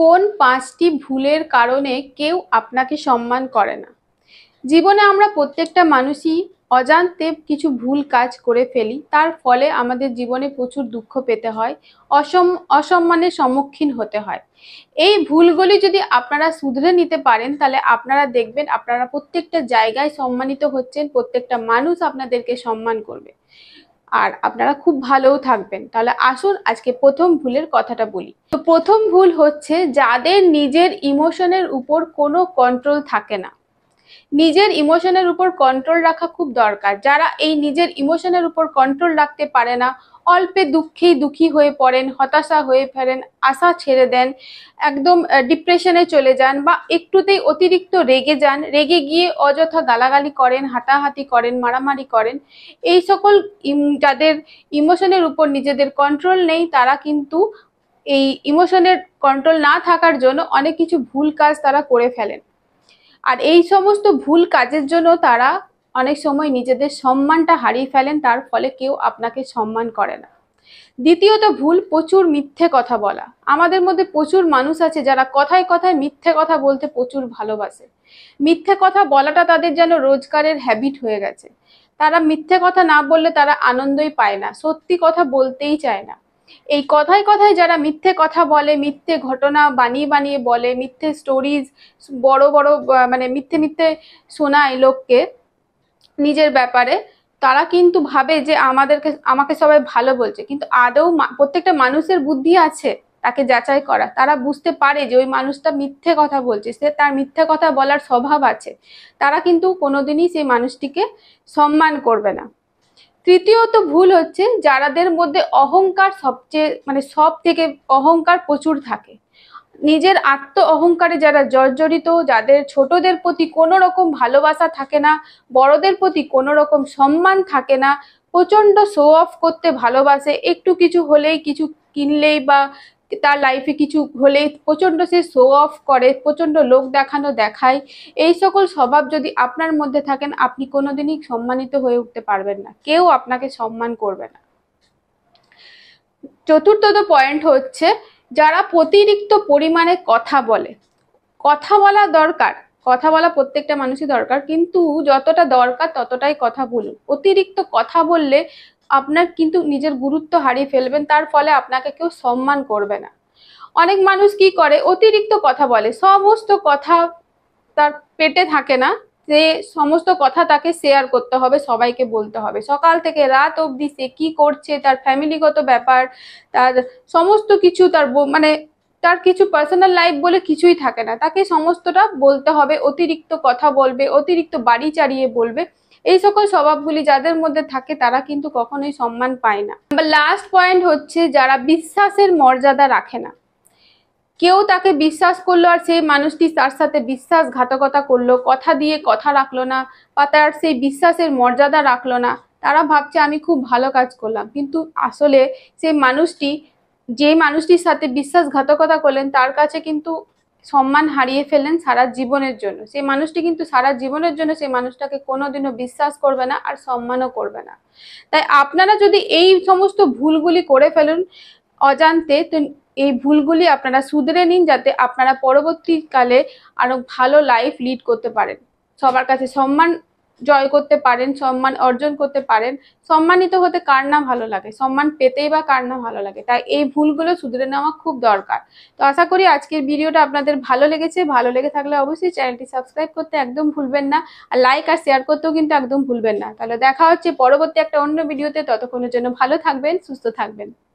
কোন পাঁচটি ভুলের কারণে কেউ আপনাকে সম্মান করে না জীবনে আমরা প্রত্যেকটা মানুষই অজান্তে কিছু ভুল কাজ করে ফেলি তার ফলে আমাদের জীবনে প্রচুর দুঃখ পেতে হয় অসম অসম্মানের সম্মুখীন হতে হয় এই ভুলগুলি যদি আপনারা শুধরে নিতে পারেন তাহলে আপনারা দেখবেন আপনারা প্রত্যেকটা জায়গায় সম্মানিত হচ্ছেন প্রত্যেকটা মানুষ আপনাদেরকে সম্মান করবে আর আপনারা খুব ভালোও থাকবেন তাহলে আসুন আজকে প্রথম ভুলের কথাটা বলি তো প্রথম ভুল হচ্ছে যাদের নিজের ইমোশনের উপর কোনো কন্ট্রোল থাকে না নিজের ইমোশনের উপর কন্ট্রোল রাখা খুব দরকার যারা এই নিজের ইমোশনের উপর কন্ট্রোল রাখতে পারে না অল্পে দুঃখেই দুঃখী হয়ে পড়েন হতাশা হয়ে ফেরেন আশা ছেড়ে দেন একদম ডিপ্রেশনে চলে যান বা একটুতেই অতিরিক্ত রেগে যান রেগে গিয়ে অযথা গালাগালি করেন হাতাহাতি করেন মারামারি করেন এই সকল যাদের ইমোশনের উপর নিজেদের কন্ট্রোল নেই তারা কিন্তু এই ইমোশনের কন্ট্রোল না থাকার জন্য অনেক কিছু ভুল কাজ তারা করে ফেলেন আর এই সমস্ত ভুল কাজের জন্য তারা অনেক সময় নিজেদের সম্মানটা হারিয়ে ফেলেন তার ফলে কেউ আপনাকে সম্মান করে না দ্বিতীয়ত ভুল প্রচুর মিথ্যে কথা বলা আমাদের মধ্যে প্রচুর মানুষ আছে যারা কথায় কথায় মিথ্যে কথা বলতে প্রচুর ভালোবাসে মিথ্যে কথা বলাটা তাদের যেন রোজগারের হ্যাবিট হয়ে গেছে তারা মিথ্যে কথা না বললে তারা আনন্দই পায় না সত্যি কথা বলতেই চায় না এই কথায় কথায় যারা মিথ্যে কথা বলে মিথ্যে ঘটনা বানিয়ে বানিয়ে বলে মিথ্যে স্টোরিজ বড় বড় মানে মিথ্যে মিথ্যে শোনায় লোককে নিজের ব্যাপারে তারা কিন্তু ভাবে যে আমাদেরকে আমাকে সবাই ভালো বলছে কিন্তু আদৌ প্রত্যেকটা মানুষের বুদ্ধি আছে তাকে যাচাই করা তারা বুঝতে পারে যে ওই মানুষটা মিথ্যে কথা বলছে সে তার মিথ্যে কথা বলার স্বভাব আছে তারা কিন্তু কোনোদিনই সেই মানুষটিকে সম্মান করবে না তৃতীয়ত ভুল হচ্ছে যারাদের মধ্যে অহংকার সবচেয়ে মানে সব থেকে অহংকার প্রচুর থাকে নিজের আত্ম অহংকারে যারা জর্জরিত যাদের ছোটদের প্রতি কোনো রকম ভালোবাসা থাকে না বড়দের প্রতি কোনো রকম সম্মান থাকে না প্রচণ্ড শো অফ করতে ভালোবাসে একটু কিছু হলেই কিছু কিনলেই বা তার লাইফে কিছু হলে প্রচণ্ড সে শো অফ করে প্রচণ্ড লোক দেখানো দেখায় এই সকল স্বভাব যদি আপনার মধ্যে থাকেন আপনি কোনোদিনই সম্মানিত হয়ে উঠতে পারবেন না কেউ আপনাকে সম্মান করবে না চতুর্থত পয়েন্ট হচ্ছে যারা অতিরিক্ত পরিমাণে কথা বলে কথা বলা দরকার কথা বলা প্রত্যেকটা মানুষই দরকার কিন্তু যতটা দরকার ততটাই কথা বলুন অতিরিক্ত কথা বললে আপনার কিন্তু নিজের গুরুত্ব হারিয়ে ফেলবেন তার ফলে আপনাকে কেউ সম্মান করবে না অনেক মানুষ কি করে অতিরিক্ত কথা বলে সমস্ত কথা তার পেটে থাকে না সে সমস্ত কথা তাকে শেয়ার করতে হবে সবাইকে বলতে হবে সকাল থেকে রাত অবধি সে কি করছে তার ফ্যামিলিগত ব্যাপার তার সমস্ত কিছু তার মানে তার কিছু পার্সোনাল লাইফ বলে কিছুই থাকে না তাকে সমস্তটা বলতে হবে অতিরিক্ত কথা বলবে অতিরিক্ত বাড়ি চাড়িয়ে বলবে এই সকল স্বভাবগুলি যাদের মধ্যে থাকে তারা কিন্তু কখনোই সম্মান পায় না লাস্ট পয়েন্ট হচ্ছে যারা বিশ্বাসের মর্যাদা রাখে না কেউ তাকে বিশ্বাস করলো আর সেই মানুষটি তার সাথে বিশ্বাসঘাতকতা করলো কথা দিয়ে কথা রাখলো না বা তার সেই বিশ্বাসের মর্যাদা রাখলো না তারা ভাবছে আমি খুব ভালো কাজ করলাম কিন্তু আসলে সেই মানুষটি যে মানুষটির সাথে বিশ্বাসঘাতকতা করলেন তার কাছে কিন্তু সম্মান হারিয়ে ফেলেন সারা জীবনের জন্য সেই মানুষটি কিন্তু সারা জীবনের জন্য সেই মানুষটাকে কোনোদিনও বিশ্বাস করবে না আর সম্মানও করবে না তাই আপনারা যদি এই সমস্ত ভুলগুলি করে ফেলুন অজান্তে তো এই ভুলগুলি আপনারা সুধরে নিন যাতে আপনারা পরবর্তীকালে আরও ভালো লাইফ লিড করতে পারেন সবার কাছে সম্মান জয় করতে পারেন সম্মান অর্জন করতে পারেন সম্মানিত হতে কার না ভালো লাগে সম্মান পেতেই বা কার না ভালো লাগে তাই এই ভুলগুলো শুধরে নেওয়া খুব দরকার তো আশা করি আজকের ভিডিওটা আপনাদের ভালো লেগেছে ভালো লেগে থাকলে অবশ্যই চ্যানেলটি সাবস্ক্রাইব করতে একদম ভুলবেন না আর লাইক আর শেয়ার করতেও কিন্তু একদম ভুলবেন না তাহলে দেখা হচ্ছে পরবর্তী একটা অন্য ভিডিওতে ততক্ষণের জন্য ভালো থাকবেন সুস্থ থাকবেন